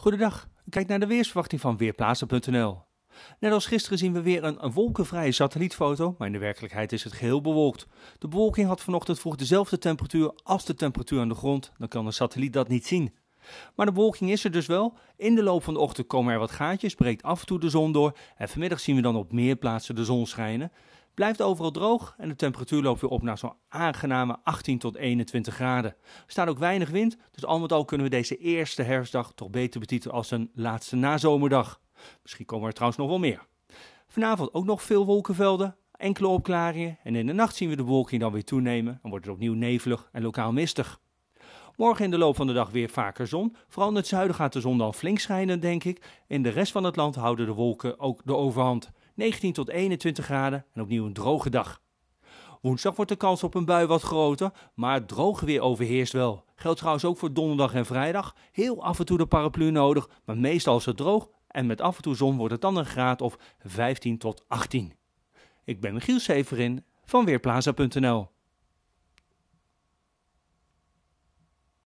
Goedendag, kijk naar de weersverwachting van Weerplaatsen.nl. Net als gisteren zien we weer een, wolkenvrije satellietfoto, maar in de werkelijkheid is het geheel bewolkt. De bewolking had vanochtend vroeg dezelfde temperatuur als de temperatuur aan de grond, dan kan de satelliet dat niet zien. Maar de bewolking is er dus wel. In de loop van de ochtend komen er wat gaatjes, breekt af en toe de zon door. En vanmiddag zien we dan op meer plaatsen de zon schijnen blijft overal droog en de temperatuur loopt weer op naar zo'n aangename 18 tot 21 graden. Er staat ook weinig wind, dus al met al kunnen we deze eerste herfstdag toch beter betitelen als een laatste nazomerdag. Misschien komen er trouwens nog wel meer. Vanavond ook nog veel wolkenvelden, enkele opklaringen en in de nacht zien we de bewolking dan weer toenemen en wordt het opnieuw nevelig en lokaal mistig. Morgen in de loop van de dag weer vaker zon. Vooral in het zuiden gaat de zon dan flink schijnen, denk ik. In de rest van het land houden de wolken ook de overhand. 19 tot 21 graden en opnieuw een droge dag. Woensdag wordt de kans op een bui wat groter, maar het droge weer overheerst wel. Geldt trouwens ook voor donderdag en vrijdag. Heel af en toe de paraplu nodig, maar meestal is het droog en met af en toe zon wordt het dan een graad of 15 tot 18. Ik ben Michiel Severin van Weerplaza.nl